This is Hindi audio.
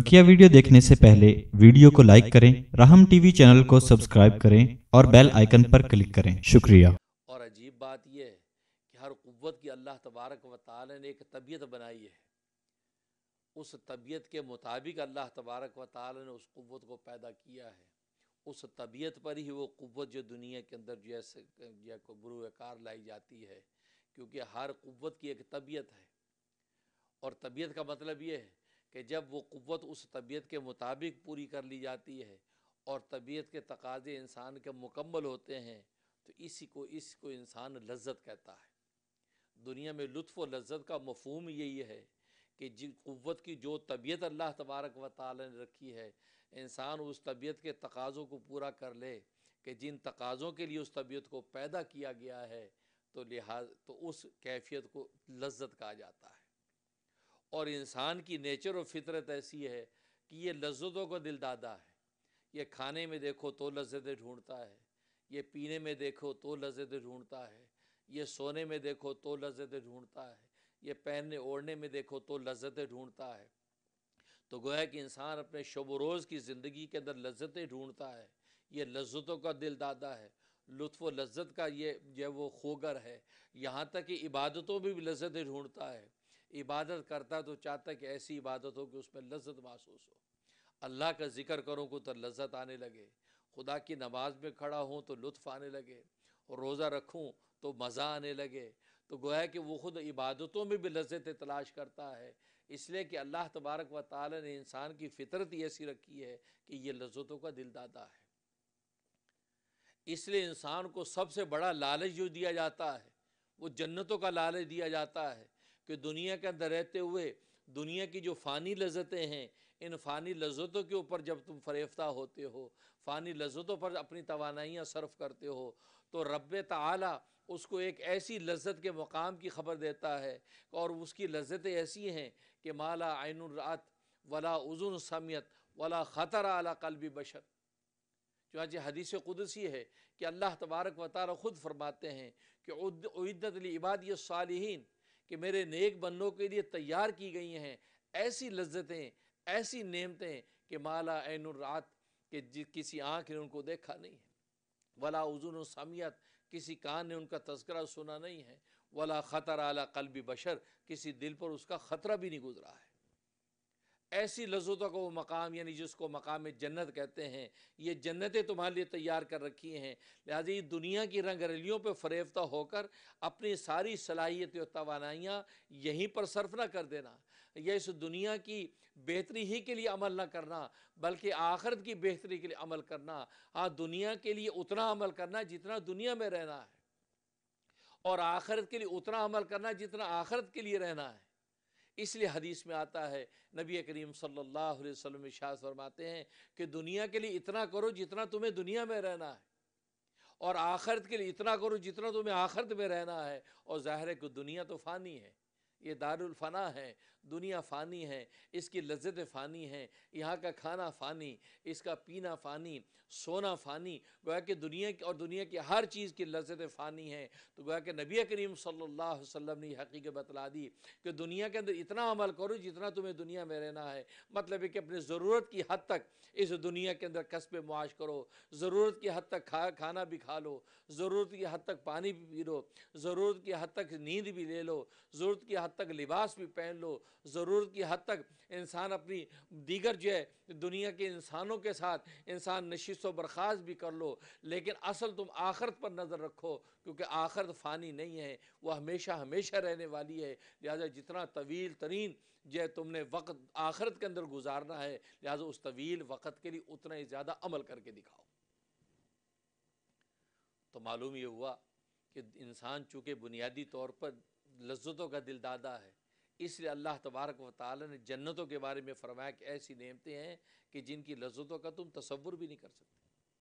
बकिया वीडियो देखने से पहले वीडियो को लाइक करें राहम टीवी चैनल को सब्सक्राइब करें और बेल आइकन पर क्लिक करें शुक्रिया और अजीब बात यह है कि हर कुत की अल्लाह तबारक व ताली ने एक तबीयत बनाई है उस तबीयत के मुताबिक अल्लाह तबारक व ने उस कुत को पैदा किया है उस तबीयत पर ही वो कुत जो दुनिया के अंदर जैसे को लाई जाती है क्योंकि हर कुत की एक तबीयत है और तबीयत का मतलब ये है कि जब वो क़वत उस तबीयत के मुताबिक पूरी कर ली जाती है और तबीयत के तकाजे इंसान के मुकम्मल होते हैं तो इसी को इसको इंसान लज्जत कहता है दुनिया में लुत्फ़ व लज्जत का मफहम यही है कि जिस क़वत की जो तबीयत अल्लाह तबारक व ताली ने रखी है इंसान उस तबीयत के तकाज़ों को पूरा कर ले कि जिन तकाज़ों के लिए उस तबीयत को पैदा किया गया है तो लिहाज तो उस कैफियत को लज्जत कहा जाता है और इंसान की नेचर और फितरत ऐसी है कि ये लज्जतों का दिल दादा है ये खाने में देखो तो लज्जतें ढूंढता है ये पीने में देखो तो लज्जतें ढूंढता है ये सोने में देखो तो लज्जतें ढूंढता है ये पहनने ओढ़ने में देखो तो लज्जतें ढूंढता है तो गोया कि इंसान अपने शब रोज़ की ज़िंदगी के अंदर लज्जतें ढूंढता है ये लज्जतों का दिल दादा है लुत्फ़ लज्जत का ये जो वो खोगर है यहाँ तक कि इबादतों में भी लज्जतें ढूंढता है इबादत करता तो चाहता कि ऐसी इबादत हो कि उसमें लज्जत महसूस हो अल्लाह का जिक्र करो को तो लज्जत आने लगे खुदा की नमाज में खड़ा हूँ तो लुत्फ़ आने लगे और रोज़ा रखूँ तो मज़ा आने लगे तो गोया कि वो ख़ुद इबादतों में भी लज्जतें तलाश करता है इसलिए कि अल्लाह तबारक व ताल ने इंसान की फितरत ही ऐसी रखी है कि ये लज्जतों का दिल दादा है इसलिए इंसान को सबसे बड़ा लालच जो दिया जाता है वो जन्नतों का लालच दिया जाता है कि दुनिया के अंदर रहते हुए दुनिया की जो फ़ानी लज्जतें हैं इन फ़ानी लज्जतों के ऊपर जब तुम फरेफ्ता होते हो फ़ानी लज्जतों पर अपनी तोानाइयाँ सर्फ करते हो तो रब ताला उसको एक ऐसी लज्जत के मकाम की ख़बर देता है और उसकी लज्जतें ऐसी हैं कि माला आयनरात वला उज़ुन समियत वला ख़तर आला कल्बी बशर जो हदीस कुदसी है कि अल्लाह तबारक व ताली ख़ुद फरमाते हैं कि उद्दत इबादी सालहीन कि मेरे नेक बनों के लिए तैयार की गई हैं ऐसी लज्जतें ऐसी नेमतें कि माला ऐन रात के किसी आँख ने उनको देखा नहीं है वला उजुन समियत किसी कान ने उनका तस्करा सुना नहीं है वला ख़तर आला भी बशर किसी दिल पर उसका ख़तरा भी नहीं गुजरा है ऐसी लज्जतों का वो मकाम यानी जिसको मकाम जन्नत कहते हैं ये जन्नतें तुम्हारे लिए तैयार कर रखी हैं लिहाजा ये दुनिया की रंग रलियों पर फरेफ्ता होकर अपनी सारी सलाहियत और तोानाइयाँ यहीं पर सर्फ ना कर देना या इस दुनिया की बेहतरी ही के लिए अमल ना करना बल्कि आखरत की बेहतरी के लिए अमल करना हाँ दुनिया के लिए उतना अमल करना जितना दुनिया में रहना है और आखरत के लिए उतना अमल करना जितना आखरत के लिए रहना है इसलिए हदीस में आता है नबी करीम सल्लल्लाहु अलैहि वसल्लम शाह फरमाते हैं कि दुनिया के लिए इतना करो जितना तुम्हें दुनिया में रहना है और आखरत के लिए इतना करो जितना तुम्हें आखरत में रहना है और ज़ाहिर है कि दुनिया तो फ़ानी है ये दारुल फ़ना है दुनिया फ़ानी है इसकी लज्जत फ़ानी है यहाँ का खाना फ़ानी इसका पीना फ़ानी सोना फ़ानी गोया कि दुनिया की और दुनिया की हर चीज़ की लज्जत फ़ानी है तो गोया कि नबी करीम सल्लल्लाहु अलैहि वसल्लम ने हकीकत बतला दी कि दुनिया के अंदर इतना अमल करो जितना तुम्हें दुनिया में रहना है मतलब है कि अपनी ज़रूरत की हद तक इस दुनिया के अंदर कस्बे मुआश करो ज़रूरत की हद तक खा खाना भी खा लो ज़रूरत की हद तक पानी भी पी लो ज़रूरत की हद तक नींद भी ले लो ज़रूरत की हद हद तक लिबास भी पहन लो ज़रूरत की हद तक इंसान अपनी दीगर जो है दुनिया के इंसानों के साथ इंसान नशीस व बर्खास्त भी कर लो लेकिन असल तुम आखरत पर नज़र रखो क्योंकि आखरत फ़ानी नहीं है वह हमेशा हमेशा रहने वाली है लिहाजा जितना तवील तरीन जो है तुमने वक्त आखरत के अंदर गुजारना है लिहाजा उस तवील वक़्त के लिए उतना ही ज़्यादा अमल करके दिखाओ तो मालूम ये हुआ कि इंसान चूँकि बुनियादी तौर पर लज्जतों का दिल दादा है इसलिए अल्लाह तबारक व ताली ने जन्नतों के बारे में फरमाया कि ऐसी नेमतें हैं कि जिनकी लज्जतों का तुम तस्वुर भी नहीं कर सकते